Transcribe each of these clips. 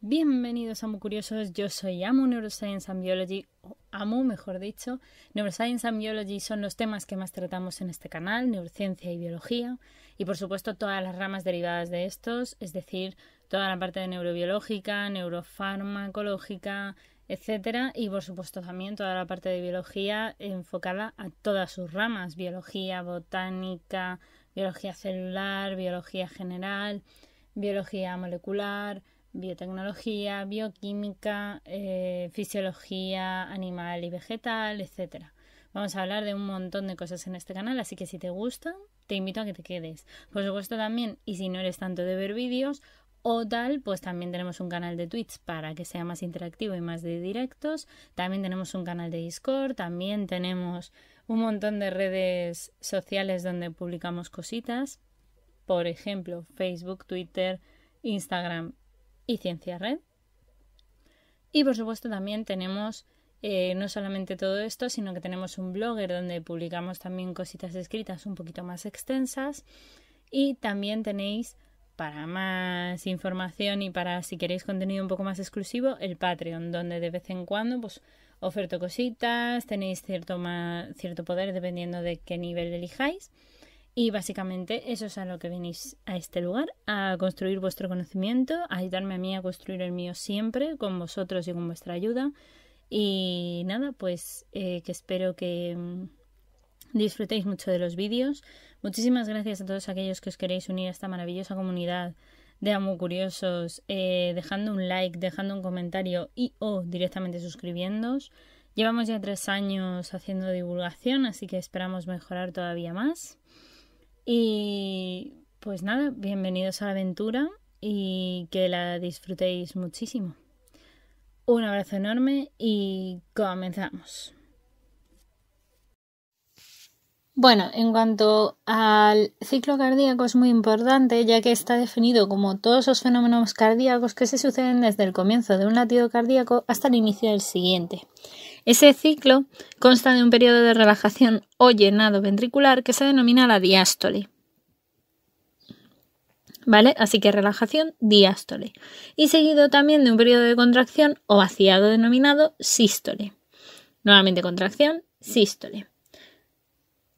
Bienvenidos a Muy Curiosos, yo soy Amo Neuroscience and Biology, o Amu mejor dicho. Neuroscience and Biology son los temas que más tratamos en este canal, neurociencia y biología, y por supuesto todas las ramas derivadas de estos, es decir, toda la parte de neurobiológica, neurofarmacológica, etcétera. Y por supuesto también toda la parte de biología enfocada a todas sus ramas, biología botánica, biología celular, biología general, biología molecular, biotecnología, bioquímica, eh, fisiología animal y vegetal, etcétera. Vamos a hablar de un montón de cosas en este canal, así que si te gustan, te invito a que te quedes. Por supuesto también, y si no eres tanto de ver vídeos, o tal, pues también tenemos un canal de tweets para que sea más interactivo y más de directos. También tenemos un canal de Discord, también tenemos un montón de redes sociales donde publicamos cositas. Por ejemplo, Facebook, Twitter, Instagram y Ciencia Red. Y por supuesto también tenemos eh, no solamente todo esto, sino que tenemos un blogger donde publicamos también cositas escritas un poquito más extensas. Y también tenéis para más información y para si queréis contenido un poco más exclusivo, el Patreon, donde de vez en cuando pues oferto cositas, tenéis cierto, más, cierto poder dependiendo de qué nivel elijáis. Y básicamente eso es a lo que venís a este lugar, a construir vuestro conocimiento, a ayudarme a mí a construir el mío siempre, con vosotros y con vuestra ayuda. Y nada, pues eh, que espero que mm, disfrutéis mucho de los vídeos. Muchísimas gracias a todos aquellos que os queréis unir a esta maravillosa comunidad de Amo Curiosos, eh, dejando un like, dejando un comentario y o directamente suscribiéndoos. Llevamos ya tres años haciendo divulgación, así que esperamos mejorar todavía más. Y pues nada, bienvenidos a la aventura y que la disfrutéis muchísimo. Un abrazo enorme y comenzamos. Bueno, en cuanto al ciclo cardíaco es muy importante ya que está definido como todos los fenómenos cardíacos que se suceden desde el comienzo de un latido cardíaco hasta el inicio del siguiente. Ese ciclo consta de un periodo de relajación o llenado ventricular que se denomina la diástole. ¿Vale? Así que relajación, diástole. Y seguido también de un periodo de contracción o vaciado denominado sístole. Nuevamente contracción, sístole.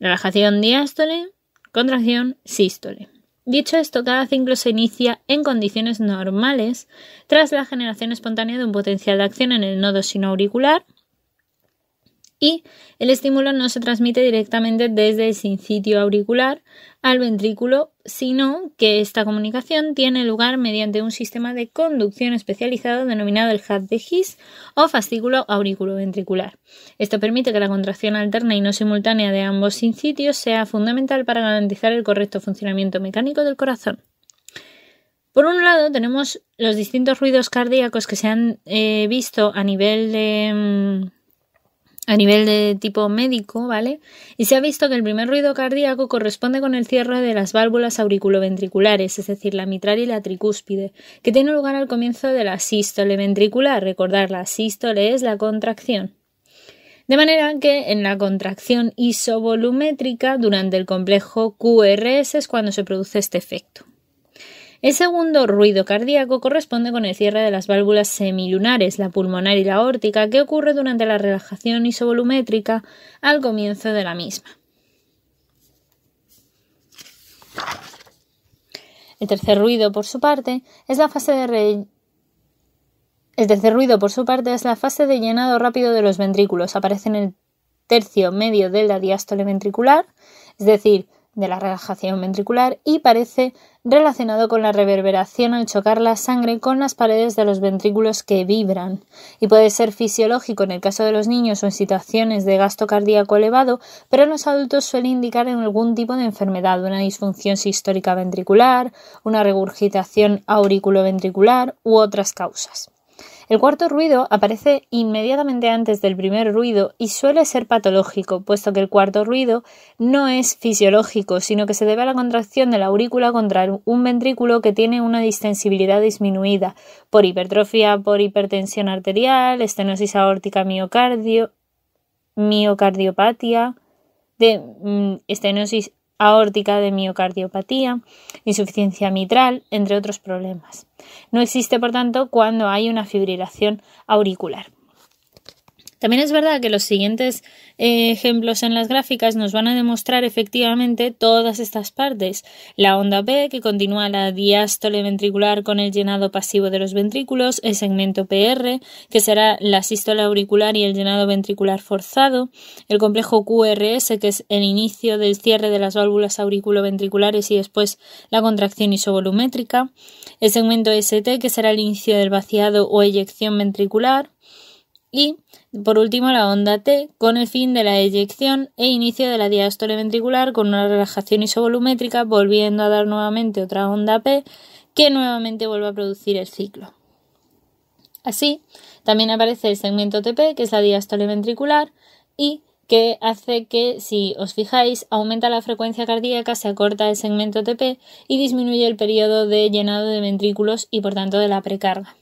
Relajación diástole, contracción sístole. Dicho esto, cada ciclo se inicia en condiciones normales tras la generación espontánea de un potencial de acción en el nodo sinoauricular y el estímulo no se transmite directamente desde el sincitio auricular al ventrículo, sino que esta comunicación tiene lugar mediante un sistema de conducción especializado denominado el had de His o fascículo auriculoventricular. Esto permite que la contracción alterna y no simultánea de ambos sincitios sea fundamental para garantizar el correcto funcionamiento mecánico del corazón. Por un lado, tenemos los distintos ruidos cardíacos que se han eh, visto a nivel de. Mm, a nivel de tipo médico, ¿vale? Y se ha visto que el primer ruido cardíaco corresponde con el cierre de las válvulas auriculoventriculares, es decir, la mitral y la tricúspide, que tiene lugar al comienzo de la sístole ventricular. Recordar, la sístole es la contracción. De manera que en la contracción isovolumétrica durante el complejo QRS es cuando se produce este efecto. El segundo ruido cardíaco corresponde con el cierre de las válvulas semilunares, la pulmonar y la órtica, que ocurre durante la relajación isovolumétrica al comienzo de la misma. El tercer ruido, por su parte, es la fase de El tercer ruido, por su parte, es la fase de llenado rápido de los ventrículos. Aparece en el tercio medio de la diástole ventricular, es decir, de la relajación ventricular y parece relacionado con la reverberación al chocar la sangre con las paredes de los ventrículos que vibran y puede ser fisiológico en el caso de los niños o en situaciones de gasto cardíaco elevado, pero en los adultos suele indicar algún tipo de enfermedad, una disfunción sistórica ventricular, una regurgitación auriculoventricular u otras causas. El cuarto ruido aparece inmediatamente antes del primer ruido y suele ser patológico, puesto que el cuarto ruido no es fisiológico, sino que se debe a la contracción de la aurícula contra un ventrículo que tiene una distensibilidad disminuida por hipertrofia, por hipertensión arterial, estenosis aórtica miocardio, miocardiopatía, de mm, estenosis aórtica de miocardiopatía, insuficiencia mitral, entre otros problemas. No existe, por tanto, cuando hay una fibrilación auricular. También es verdad que los siguientes eh, ejemplos en las gráficas nos van a demostrar efectivamente todas estas partes. La onda P, que continúa la diástole ventricular con el llenado pasivo de los ventrículos, el segmento PR, que será la sístole auricular y el llenado ventricular forzado, el complejo QRS, que es el inicio del cierre de las válvulas auriculoventriculares y después la contracción isovolumétrica, el segmento ST, que será el inicio del vaciado o eyección ventricular, y por último, la onda T, con el fin de la eyección e inicio de la diástole ventricular con una relajación isovolumétrica, volviendo a dar nuevamente otra onda P, que nuevamente vuelve a producir el ciclo. Así, también aparece el segmento TP, que es la diástole ventricular, y que hace que, si os fijáis, aumenta la frecuencia cardíaca, se acorta el segmento TP y disminuye el periodo de llenado de ventrículos y por tanto de la precarga.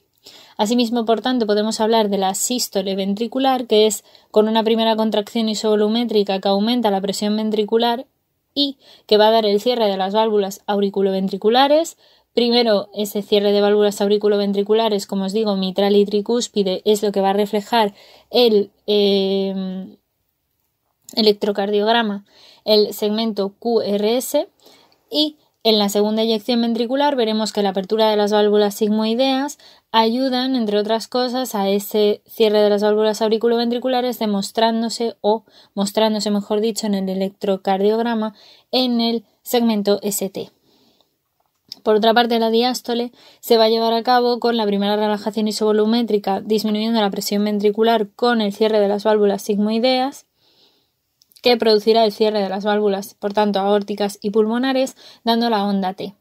Asimismo, por tanto, podemos hablar de la sístole ventricular, que es con una primera contracción isovolumétrica que aumenta la presión ventricular y que va a dar el cierre de las válvulas auriculoventriculares. Primero, ese cierre de válvulas auriculoventriculares, como os digo, mitral y tricúspide, es lo que va a reflejar el em, electrocardiograma, el segmento QRS, y en la segunda eyección ventricular veremos que la apertura de las válvulas sigmoideas ayudan, entre otras cosas, a ese cierre de las válvulas auriculoventriculares demostrándose o mostrándose, mejor dicho, en el electrocardiograma en el segmento ST. Por otra parte, la diástole se va a llevar a cabo con la primera relajación isovolumétrica, disminuyendo la presión ventricular con el cierre de las válvulas sigmoideas que producirá el cierre de las válvulas, por tanto aórticas y pulmonares, dando la onda T.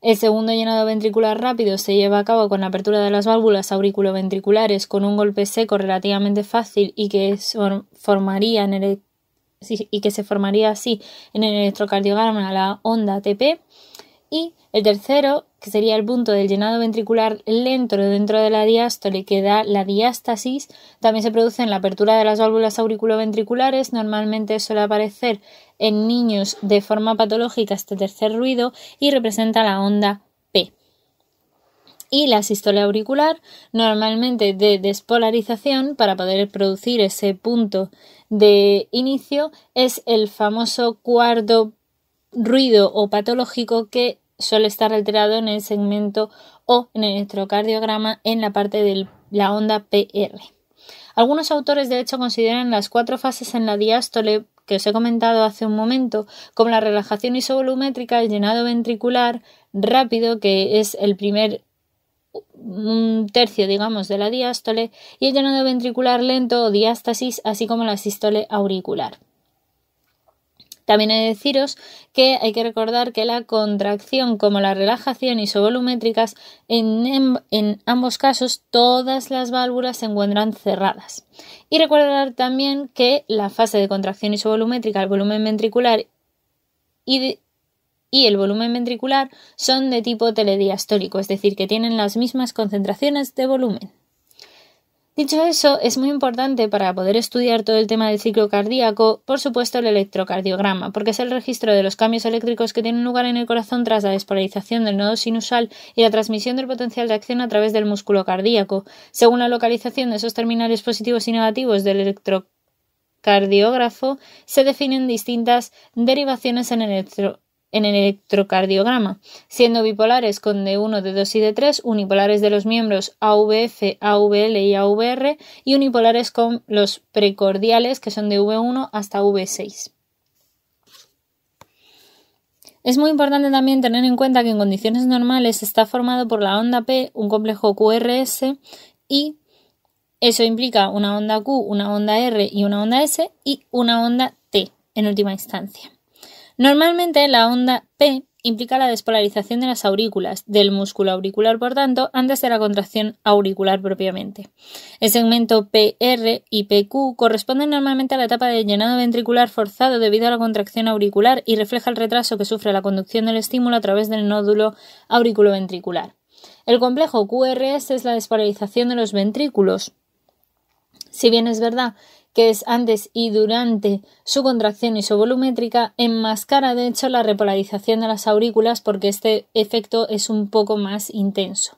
El segundo llenado ventricular rápido se lleva a cabo con la apertura de las válvulas auriculoventriculares con un golpe seco relativamente fácil y que, formaría y que se formaría así en el electrocardiograma la onda TP. Y el tercero, que sería el punto del llenado ventricular lento dentro de la diástole que da la diástasis, también se produce en la apertura de las válvulas auriculoventriculares. Normalmente suele aparecer en niños de forma patológica este tercer ruido y representa la onda P. Y la sístole auricular, normalmente de despolarización, para poder producir ese punto de inicio, es el famoso cuarto ruido o patológico que suele estar alterado en el segmento o en el electrocardiograma en la parte de la onda PR. Algunos autores de hecho consideran las cuatro fases en la diástole que os he comentado hace un momento, como la relajación isovolumétrica, el llenado ventricular rápido, que es el primer tercio, digamos, de la diástole, y el llenado ventricular lento o diástasis, así como la sístole auricular. También he deciros que hay que recordar que la contracción como la relajación isovolumétricas en, em-, en, ambos casos todas las válvulas se encuentran cerradas. Y recordar también que la fase de contracción isovolumétrica, el volumen ventricular y, y el volumen ventricular son de tipo telediastólico, es decir, que tienen las mismas concentraciones de volumen. Dicho eso, es muy importante para poder estudiar todo el tema del ciclo cardíaco, por supuesto, el electrocardiograma, porque es el registro de los cambios eléctricos que tienen lugar en el corazón tras la despolarización del nodo sinusal y la transmisión del potencial de acción a través del músculo cardíaco. Según la localización de esos terminales positivos y negativos del electrocardiógrafo, se definen distintas derivaciones en el electrocardiograma en el electrocardiograma, siendo bipolares con D1, D2 y D3, unipolares de los miembros AVF, AVL y AVR y unipolares con los precordiales que son de V1 hasta V6. Es muy importante también tener en cuenta que en condiciones normales está formado por la onda P, un complejo QRS y eso implica una onda Q, una onda R y una onda S y una onda T en última instancia. Normalmente la onda P implica la despolarización de las aurículas, del músculo auricular, por tanto, antes de la contracción auricular propiamente. El segmento PR y PQ corresponden normalmente a la etapa de llenado ventricular forzado debido a la contracción auricular y refleja el retraso que sufre la conducción del estímulo a través del nódulo auriculoventricular. El complejo QRS es la despolarización de los ventrículos. Si bien es verdad que es antes y durante su contracción isovolumétrica, enmascara de hecho la repolarización de las aurículas porque este efecto es un poco más intenso.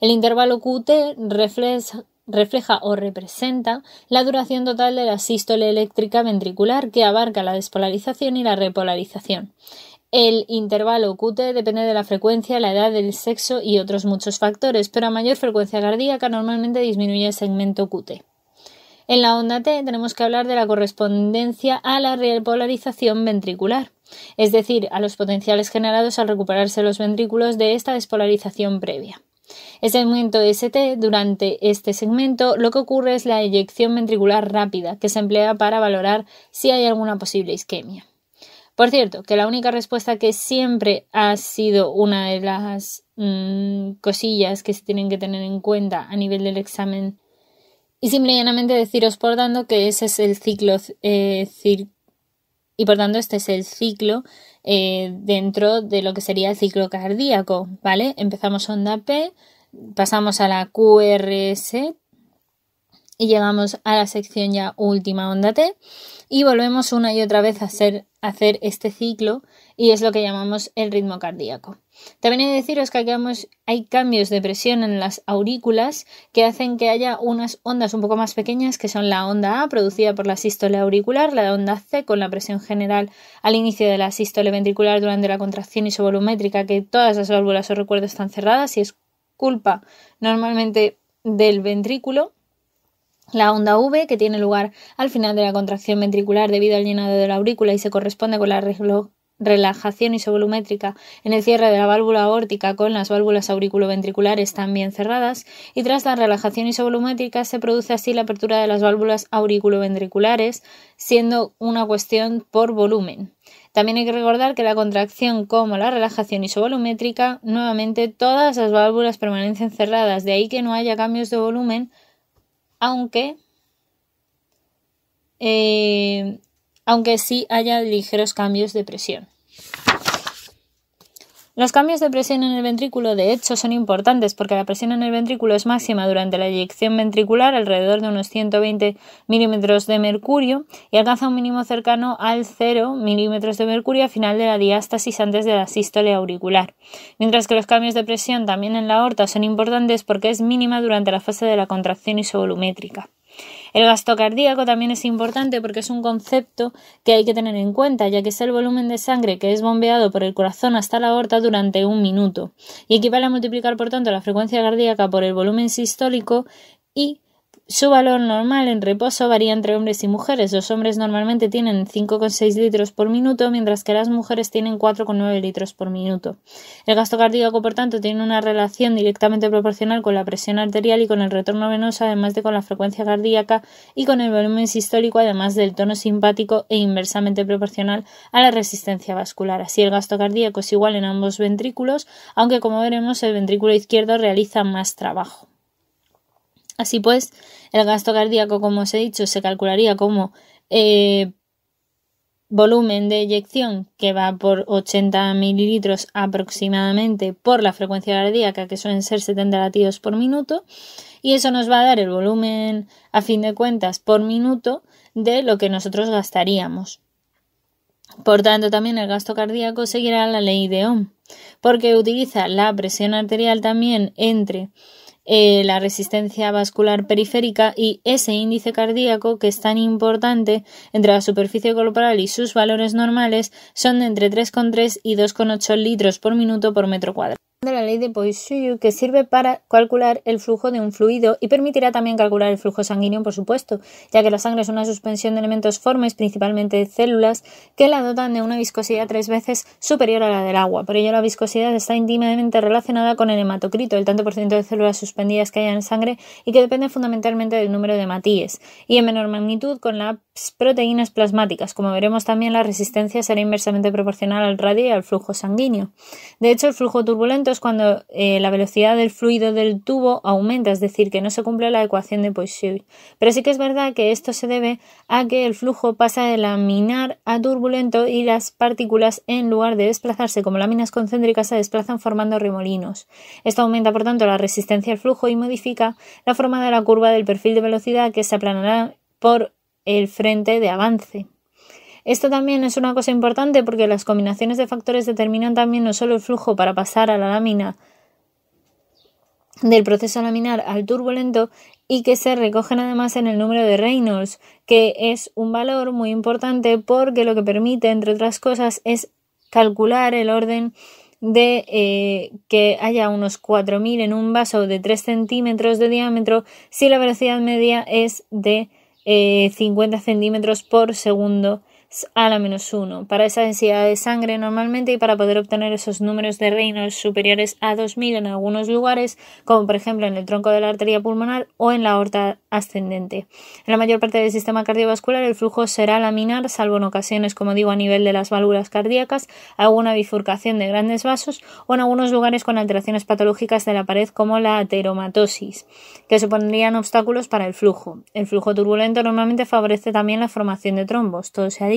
El intervalo QT refleja refleja o representa la duración total de la sístole eléctrica ventricular que abarca la despolarización y la repolarización. El intervalo QT depende de la frecuencia, la edad, el sexo y otros muchos factores, pero a mayor frecuencia cardíaca normalmente disminuye el segmento QT. En la onda T tenemos que hablar de la correspondencia a la repolarización ventricular, es decir, a los potenciales generados al recuperarse los ventrículos de esta despolarización previa. En el segmento ST, durante este segmento, lo que ocurre es la eyección ventricular rápida, que se emplea para valorar si hay alguna posible isquemia. Por cierto, que la única respuesta que siempre ha sido una de las mm, cosillas que se tienen que tener en cuenta a nivel del examen y simplemente deciros, por tanto, que ese es el ciclo, eh, y por tanto este es el ciclo eh, dentro de lo que sería el ciclo cardíaco, ¿vale? Empezamos onda P, pasamos a la QRS y llegamos a la sección ya última onda T y volvemos una y otra vez a hacer este ciclo y es lo que llamamos el ritmo cardíaco. También hay que deciros que hay cambios de presión en las aurículas que hacen que haya unas ondas un poco más pequeñas que son la onda A producida por la sístole auricular, la onda C con la presión general al inicio de la sístole ventricular durante la contracción isovolumétrica que todas las válvulas, os recuerdo, están cerradas y es culpa normalmente del ventrículo. La onda V, que tiene lugar al final de la contracción ventricular debido al llenado de la aurícula y se corresponde con la relajación isovolumétrica en el cierre de la válvula aórtica con las válvulas auriculoventriculares también cerradas y tras la relajación isovolumétrica se produce así la apertura de las válvulas auriculoventriculares siendo una cuestión por volumen. También hay que recordar que la contracción como la relajación isovolumétrica, nuevamente todas las válvulas permanecen cerradas, de ahí que no haya cambios de volumen, aunque eh, aunque sí haya ligeros cambios de presión. Los cambios de presión en el ventrículo de hecho son importantes porque la presión en el ventrículo es máxima durante la eyección ventricular alrededor de unos 120 milímetros de mercurio y alcanza un mínimo cercano al 0 milímetros de mercurio al final de la diástasis antes de la sístole auricular. Mientras que los cambios de presión también en la aorta son importantes porque es mínima durante la fase de la contracción isovolumétrica. El gasto cardíaco también es importante porque es un concepto que hay que tener en cuenta, ya que es el volumen de sangre que es bombeado por el corazón hasta la aorta durante un minuto y equivale a multiplicar por tanto la frecuencia cardíaca por el volumen sistólico y su valor normal en reposo varía entre hombres y mujeres. Los hombres normalmente tienen 5,6 litros por minuto, mientras que las mujeres tienen 4,9 litros por minuto. El gasto cardíaco, por tanto, tiene una relación directamente proporcional con la presión arterial y con el retorno venoso, además de con la frecuencia cardíaca y con el volumen sistólico, además del tono simpático e inversamente proporcional a la resistencia vascular. Así, el gasto cardíaco es igual en ambos ventrículos, aunque, como veremos, el ventrículo izquierdo realiza más trabajo. Así pues, el gasto cardíaco, como os he dicho, se calcularía como eh, volumen de eyección que va por 80 mililitros aproximadamente por la frecuencia cardíaca, que suelen ser 70 latidos por minuto, y eso nos va a dar el volumen, a fin de cuentas, por minuto de lo que nosotros gastaríamos. Por tanto, también el gasto cardíaco seguirá la ley de Ohm, porque utiliza la presión arterial también entre eh, la resistencia vascular periférica y ese índice cardíaco que es tan importante entre la superficie corporal y sus valores normales son de entre 3,3 y 2,8 litros por minuto por metro cuadrado de la ley de Poiseuille que sirve para calcular el flujo de un fluido y permitirá también calcular el flujo sanguíneo, por supuesto, ya que la sangre es una suspensión de elementos formes, principalmente de células, que la dotan de una viscosidad tres veces superior a la del agua. Por ello, la viscosidad está íntimamente relacionada con el hematocrito, el tanto por ciento de células suspendidas que hay en sangre y que depende fundamentalmente del número de matíes, y en menor magnitud con la proteínas plasmáticas. Como veremos también, la resistencia será inversamente proporcional al radio y al flujo sanguíneo. De hecho, el flujo turbulento es cuando eh, la velocidad del fluido del tubo aumenta, es decir, que no se cumple la ecuación de Poisson. Pero sí que es verdad que esto se debe a que el flujo pasa de laminar a turbulento y las partículas, en lugar de desplazarse como láminas concéntricas, se desplazan formando remolinos. Esto aumenta, por tanto, la resistencia al flujo y modifica la forma de la curva del perfil de velocidad que se aplanará por el frente de avance. Esto también es una cosa importante porque las combinaciones de factores determinan también no solo el flujo para pasar a la lámina del proceso laminar al turbulento y que se recogen además en el número de Reynolds, que es un valor muy importante porque lo que permite, entre otras cosas, es calcular el orden de eh, que haya unos 4.000 en un vaso de 3 centímetros de diámetro si la velocidad media es de eh, 50 centímetros por segundo a la menos 1 para esa densidad de sangre normalmente y para poder obtener esos números de reinos superiores a 2000 en algunos lugares, como por ejemplo en el tronco de la arteria pulmonar o en la aorta ascendente. En la mayor parte del sistema cardiovascular el flujo será laminar, salvo en ocasiones, como digo, a nivel de las válvulas cardíacas, alguna bifurcación de grandes vasos o en algunos lugares con alteraciones patológicas de la pared como la ateromatosis, que supondrían obstáculos para el flujo. El flujo turbulento normalmente favorece también la formación de trombos, todo se ha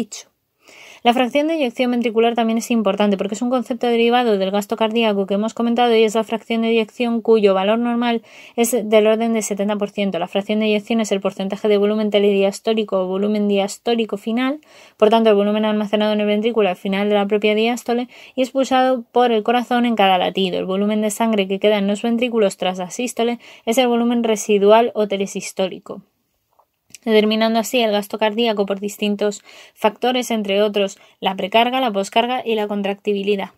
la fracción de eyección ventricular también es importante porque es un concepto derivado del gasto cardíaco que hemos comentado y es la fracción de eyección cuyo valor normal es del orden del 70%. La fracción de eyección es el porcentaje de volumen telediastólico o volumen diastólico final, por tanto el volumen almacenado en el ventrículo al final de la propia diástole y expulsado por el corazón en cada latido. El volumen de sangre que queda en los ventrículos tras la sístole es el volumen residual o telesistólico determinando así el gasto cardíaco por distintos factores, entre otros la precarga, la poscarga y la contractibilidad.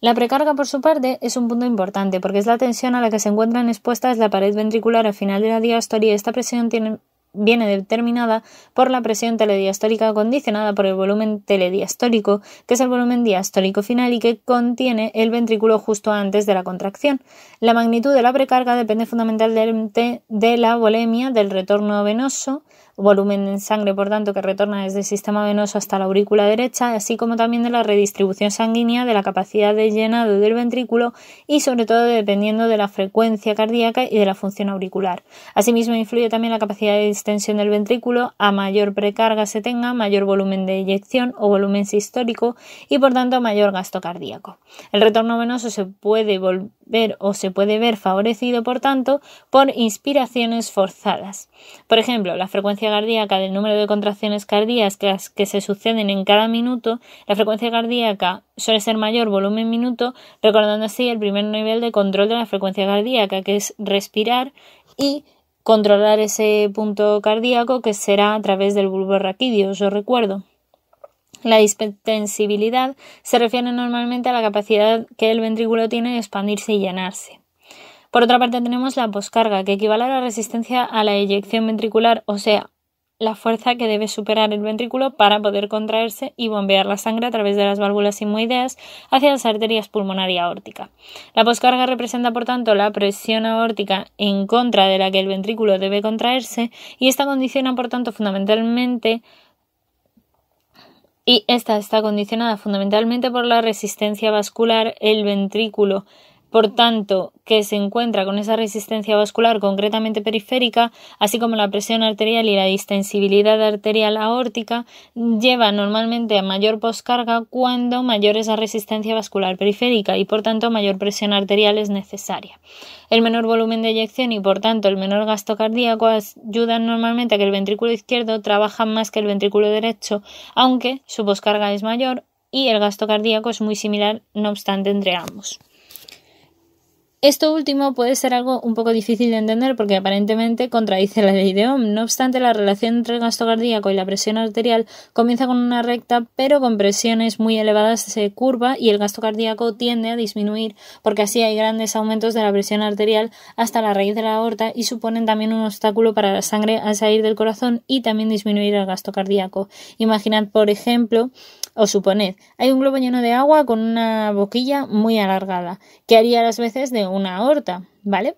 La precarga, por su parte, es un punto importante porque es la tensión a la que se encuentran expuestas la pared ventricular al final de la diástole y esta presión tiene viene determinada por la presión telediastólica condicionada por el volumen telediastólico, que es el volumen diastólico final y que contiene el ventrículo justo antes de la contracción. La magnitud de la precarga depende fundamentalmente de la volemia del retorno venoso, volumen en sangre, por tanto, que retorna desde el sistema venoso hasta la aurícula derecha, así como también de la redistribución sanguínea, de la capacidad de llenado del ventrículo y sobre todo dependiendo de la frecuencia cardíaca y de la función auricular. Asimismo, influye también la capacidad de distensión del ventrículo, a mayor precarga se tenga, mayor volumen de eyección o volumen sistólico y por tanto mayor gasto cardíaco. El retorno venoso se puede ver o se puede ver favorecido, por tanto, por inspiraciones forzadas. Por ejemplo, la frecuencia cardíaca del número de contracciones cardíacas que se suceden en cada minuto, la frecuencia cardíaca suele ser mayor volumen minuto, recordando así el primer nivel de control de la frecuencia cardíaca, que es respirar y controlar ese punto cardíaco que será a través del bulbo raquídeo, os recuerdo. La dispensibilidad se refiere normalmente a la capacidad que el ventrículo tiene de expandirse y llenarse. Por otra parte tenemos la poscarga, que equivale a la resistencia a la eyección ventricular, o sea, la fuerza que debe superar el ventrículo para poder contraerse y bombear la sangre a través de las válvulas simoideas hacia las arterias pulmonar y aórtica. La poscarga representa, por tanto, la presión aórtica en contra de la que el ventrículo debe contraerse y esta condiciona, por tanto, fundamentalmente y esta está condicionada fundamentalmente por la resistencia vascular, el ventrículo por tanto, que se encuentra con esa resistencia vascular concretamente periférica, así como la presión arterial y la distensibilidad arterial aórtica, lleva normalmente a mayor poscarga cuando mayor es la resistencia vascular periférica y por tanto mayor presión arterial es necesaria. El menor volumen de eyección y por tanto el menor gasto cardíaco ayudan normalmente a que el ventrículo izquierdo trabaja más que el ventrículo derecho, aunque su poscarga es mayor y el gasto cardíaco es muy similar, no obstante, entre ambos. Esto último puede ser algo un poco difícil de entender porque aparentemente contradice la ley de Ohm. No obstante, la relación entre el gasto cardíaco y la presión arterial comienza con una recta, pero con presiones muy elevadas se curva y el gasto cardíaco tiende a disminuir porque así hay grandes aumentos de la presión arterial hasta la raíz de la aorta y suponen también un obstáculo para la sangre al salir del corazón y también disminuir el gasto cardíaco. Imaginad, por ejemplo, o suponed, hay un globo lleno de agua con una boquilla muy alargada, que haría las veces de una aorta, ¿vale?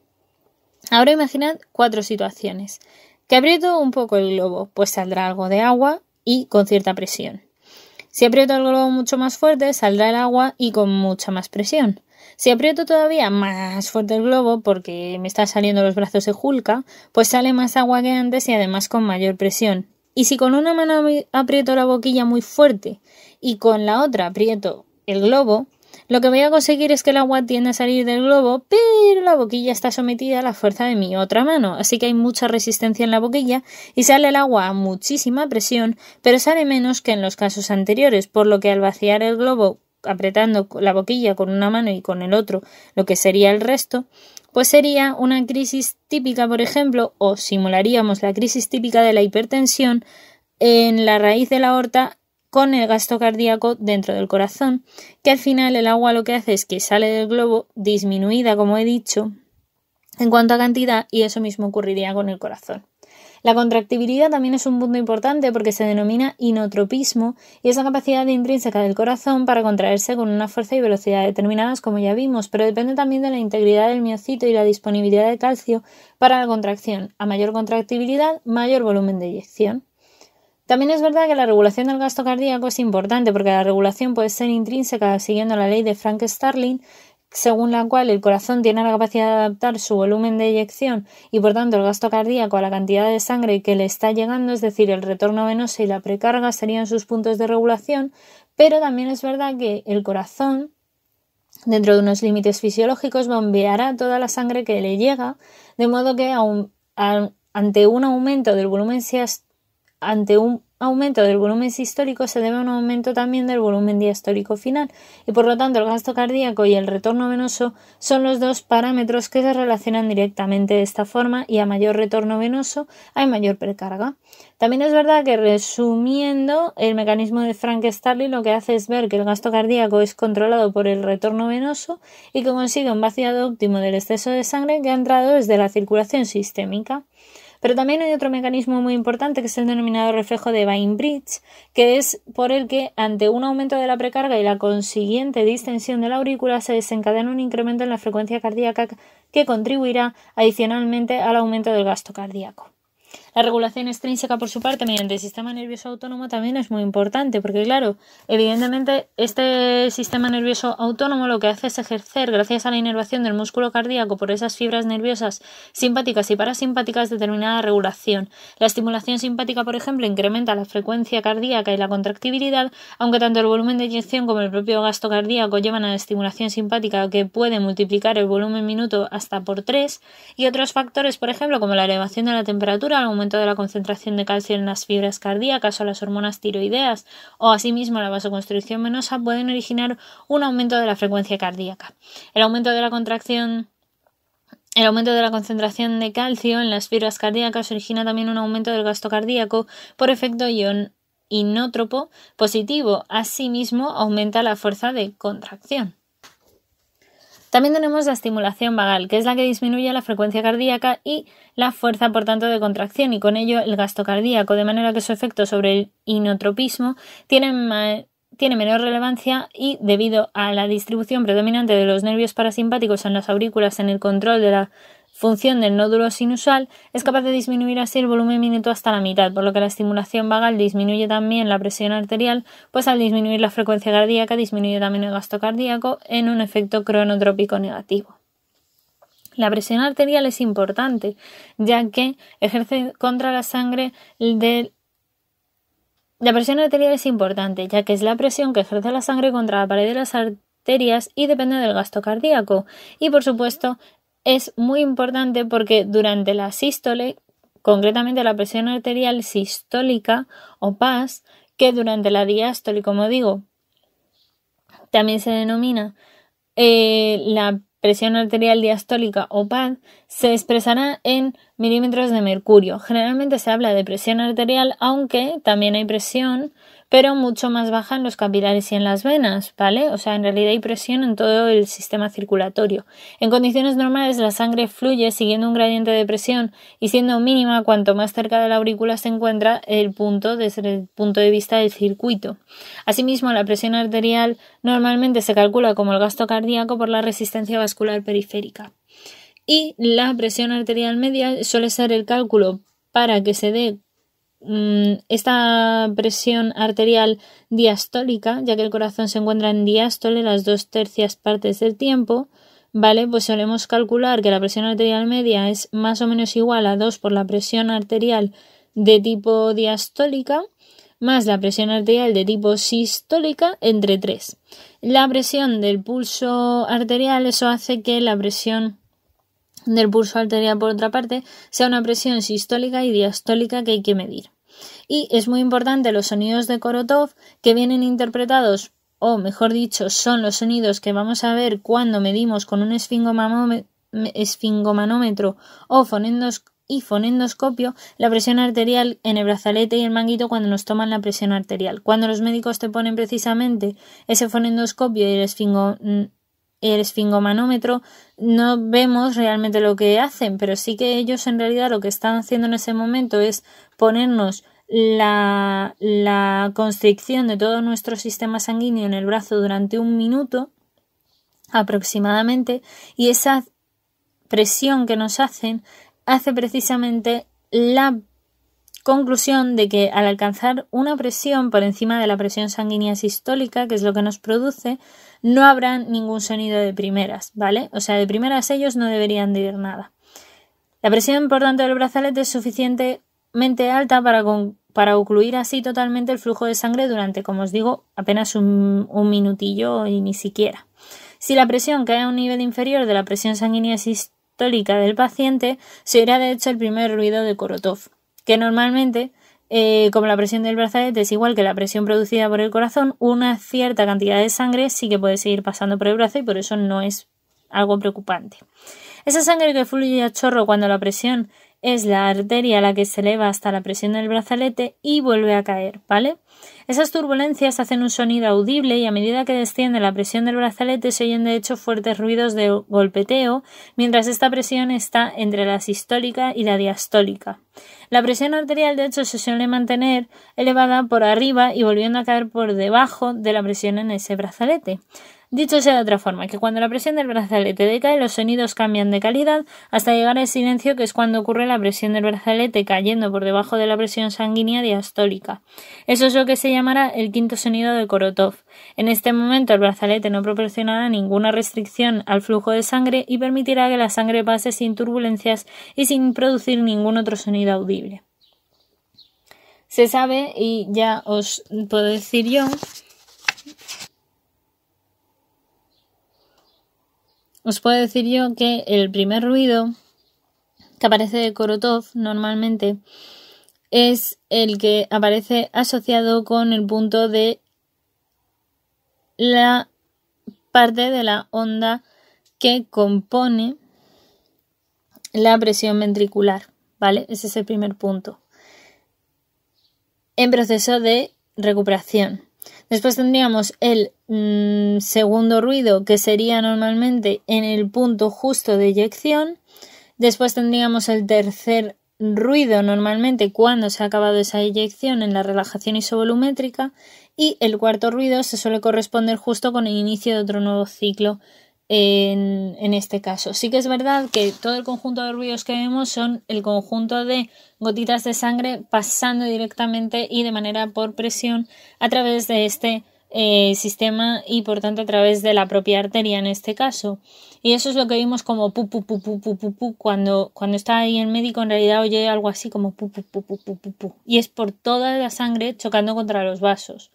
Ahora imaginad cuatro situaciones. Que aprieto un poco el globo, pues saldrá algo de agua y con cierta presión. Si aprieto el globo mucho más fuerte, saldrá el agua y con mucha más presión. Si aprieto todavía más fuerte el globo, porque me están saliendo los brazos de Julka, pues sale más agua que antes y además con mayor presión. Y si con una mano aprieto la boquilla muy fuerte y con la otra aprieto el globo, lo que voy a conseguir es que el agua tiende a salir del globo, pero la boquilla está sometida a la fuerza de mi otra mano, así que hay mucha resistencia en la boquilla y sale el agua a muchísima presión, pero sale menos que en los casos anteriores, por lo que al vaciar el globo apretando la boquilla con una mano y con el otro lo que sería el resto, pues sería una crisis típica, por ejemplo, o simularíamos la crisis típica de la hipertensión en la raíz de la aorta con el gasto cardíaco dentro del corazón, que al final el agua lo que hace es que sale del globo disminuida, como he dicho, en cuanto a cantidad, y eso mismo ocurriría con el corazón. La contractibilidad también es un punto importante porque se denomina inotropismo y es la capacidad intrínseca del corazón para contraerse con una fuerza y velocidad determinadas, como ya vimos, pero depende también de la integridad del miocito y la disponibilidad de calcio para la contracción. A mayor contractibilidad, mayor volumen de eyección. También es verdad que la regulación del gasto cardíaco es importante porque la regulación puede ser intrínseca siguiendo la ley de Frank Starling, según la cual el corazón tiene la capacidad de adaptar su volumen de eyección y por tanto el gasto cardíaco a la cantidad de sangre que le está llegando, es decir, el retorno venoso y la precarga serían sus puntos de regulación, pero también es verdad que el corazón, dentro de unos límites fisiológicos, bombeará toda la sangre que le llega, de modo que ante un aumento del volumen ante un aumento del volumen sistólico se debe a un aumento también del volumen diastólico final y por lo tanto el gasto cardíaco y el retorno venoso son los dos parámetros que se relacionan directamente de esta forma y a mayor retorno venoso hay mayor precarga. También es verdad que resumiendo el mecanismo de Frank-Starling lo que hace es ver que el gasto cardíaco es controlado por el retorno venoso y que consigue un vaciado óptimo del exceso de sangre que ha entrado desde la circulación sistémica. Pero también hay otro mecanismo muy importante que es el denominado reflejo de Bainbridge, que es por el que ante un aumento de la precarga y la consiguiente distensión de la aurícula se desencadena un incremento en la frecuencia cardíaca que contribuirá adicionalmente al aumento del gasto cardíaco. La regulación extrínseca, por su parte, mediante el sistema nervioso autónomo también es muy importante, porque claro, evidentemente este sistema nervioso autónomo lo que hace es ejercer, gracias a la inervación del músculo cardíaco por esas fibras nerviosas simpáticas y parasimpáticas, determinada regulación. La estimulación simpática, por ejemplo, incrementa la frecuencia cardíaca y la contractibilidad, aunque tanto el volumen de inyección como el propio gasto cardíaco llevan a la estimulación simpática que puede multiplicar el volumen minuto hasta por 3, y otros factores, por ejemplo, como la elevación de la temperatura, el aumento de la concentración de calcio en las fibras cardíacas o las hormonas tiroideas o asimismo la vasoconstricción venosa pueden originar un aumento de la frecuencia cardíaca. El aumento de la contracción el aumento de la concentración de calcio en las fibras cardíacas origina también un aumento del gasto cardíaco por efecto ion inótropo positivo. Asimismo, aumenta la fuerza de contracción. También tenemos la estimulación vagal, que es la que disminuye la frecuencia cardíaca y la fuerza, por tanto, de contracción y con ello el gasto cardíaco, de manera que su efecto sobre el inotropismo tiene, menor relevancia y debido a la distribución predominante de los nervios parasimpáticos en las aurículas en el control de la función del nódulo sinusal, es capaz de disminuir así el volumen minuto hasta la mitad, por lo que la estimulación vagal disminuye también la presión arterial, pues al disminuir la frecuencia cardíaca disminuye también el gasto cardíaco en un efecto cronotrópico negativo. La presión arterial es importante, ya que ejerce contra la sangre la presión arterial es importante, ya que es la presión que ejerce la sangre contra la pared de las arterias y depende del gasto cardíaco. Y por supuesto, es muy importante porque durante la sístole, concretamente la presión arterial sistólica o PAS, que durante la diástole, como digo, también se denomina eh, la presión arterial diastólica o PAD, se expresará en milímetros de mercurio. Generalmente se habla de presión arterial, aunque también hay presión pero mucho más baja en los capilares y en las venas, ¿vale? O sea, en realidad hay presión en todo el sistema circulatorio. En condiciones normales, la sangre fluye siguiendo un gradiente de presión y siendo mínima cuanto más cerca de la aurícula se encuentra el punto desde el punto de vista del circuito. Asimismo, la presión arterial normalmente se calcula como el gasto cardíaco por la resistencia vascular periférica. Y la presión arterial media suele ser el cálculo para que se dé Mm, esta presión arterial diastólica, ya que el corazón se encuentra en diástole las dos tercias partes del tiempo, ¿vale? Pues solemos calcular que la presión arterial media es más o menos igual a 2 por la presión arterial de tipo diastólica más la presión arterial de tipo sistólica entre 3. La presión del pulso arterial, eso hace que la presión del pulso arterial por otra parte sea una presión sistólica y diastólica que hay que medir. Y es muy importante los sonidos de Korotov que vienen interpretados o mejor dicho son los sonidos que vamos a ver cuando medimos con un esfingomanómetro o y fonendoscopio la presión arterial en el brazalete y el manguito cuando nos toman la presión arterial. Cuando los médicos te ponen precisamente ese fonendoscopio y el esfingomanómetro el esfingomanómetro, no vemos realmente lo que hacen, pero sí que ellos en realidad lo que están haciendo en ese momento es ponernos la, la constricción de todo nuestro sistema sanguíneo en el brazo durante un minuto aproximadamente y esa presión que nos hacen hace precisamente la conclusión de que al alcanzar una presión por encima de la presión sanguínea sistólica, que es lo que nos produce, no habrán ningún sonido de primeras, ¿vale? O sea, de primeras ellos no deberían de ir nada. La presión, por tanto, del brazalete es suficientemente alta para, para ocluir así totalmente el flujo de sangre durante, como os digo, apenas un, un minutillo y ni siquiera. Si la presión cae a un nivel inferior de la presión sanguínea sistólica del paciente, se oirá de hecho el primer ruido de Korotov, que normalmente eh, como la presión del brazalete es igual que la presión producida por el corazón, una cierta cantidad de sangre sí que puede seguir pasando por el brazo y por eso no es algo preocupante. Esa sangre que fluye a chorro cuando la presión es la arteria la que se eleva hasta la presión del brazalete y vuelve a caer, ¿vale? Esas turbulencias hacen un sonido audible y a medida que desciende la presión del brazalete se oyen de hecho fuertes ruidos de golpeteo, mientras esta presión está entre la sistólica y la diastólica. La presión arterial de hecho se suele mantener elevada por arriba y volviendo a caer por debajo de la presión en ese brazalete. Dicho sea de otra forma, que cuando la presión del brazalete decae, los sonidos cambian de calidad hasta llegar al silencio, que es cuando ocurre la presión del brazalete cayendo por debajo de la presión sanguínea diastólica. Eso es lo que se llamará el quinto sonido de Korotov. En este momento, el brazalete no proporcionará ninguna restricción al flujo de sangre y permitirá que la sangre pase sin turbulencias y sin producir ningún otro sonido audible. Se sabe, y ya os puedo decir yo, Os puedo decir yo que el primer ruido que aparece de Korotov normalmente es el que aparece asociado con el punto de la parte de la onda que compone la presión ventricular, ¿vale? Ese es el primer punto. En proceso de recuperación. Después tendríamos el mm, segundo ruido que sería normalmente en el punto justo de eyección. Después tendríamos el tercer ruido normalmente cuando se ha acabado esa eyección en la relajación isovolumétrica y el cuarto ruido se suele corresponder justo con el inicio de otro nuevo ciclo en, este caso. Sí que es verdad que todo el conjunto de ruidos que vemos son el conjunto de gotitas de sangre pasando directamente y de manera por presión a través de este sistema y por tanto a través de la propia arteria en este caso. Y eso es lo que vimos como pu pu pu pu pu pu, pu cuando, cuando está ahí el médico en realidad oye algo así como pu pu pu pu pu pu pu y es por toda la sangre chocando contra los vasos.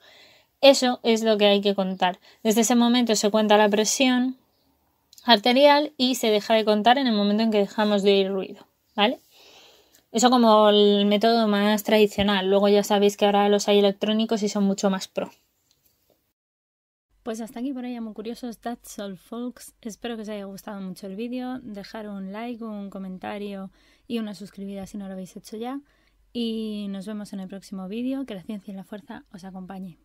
Eso es lo que hay que contar. Desde ese momento se cuenta la presión, arterial y se deja de contar en el momento en que dejamos de oír ruido, ¿vale? Eso como el método más tradicional. Luego ya sabéis que ahora los hay electrónicos y son mucho más pro. Pues hasta aquí por hoy, muy curiosos, that's all folks. Espero que os haya gustado mucho el vídeo. Dejar un like, un comentario y una suscribida si no lo habéis hecho ya. Y nos vemos en el próximo vídeo. Que la ciencia y la fuerza os acompañe.